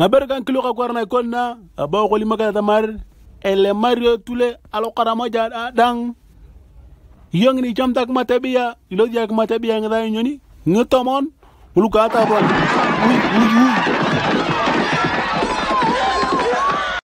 ngabere kan kilo ka kwarna konna abaw ko lima kala tamar ele mario tule alo karamo ja dang yong ni jam tak matabia ilo jak matabia ngai nyoni ngetomon ulu kata bon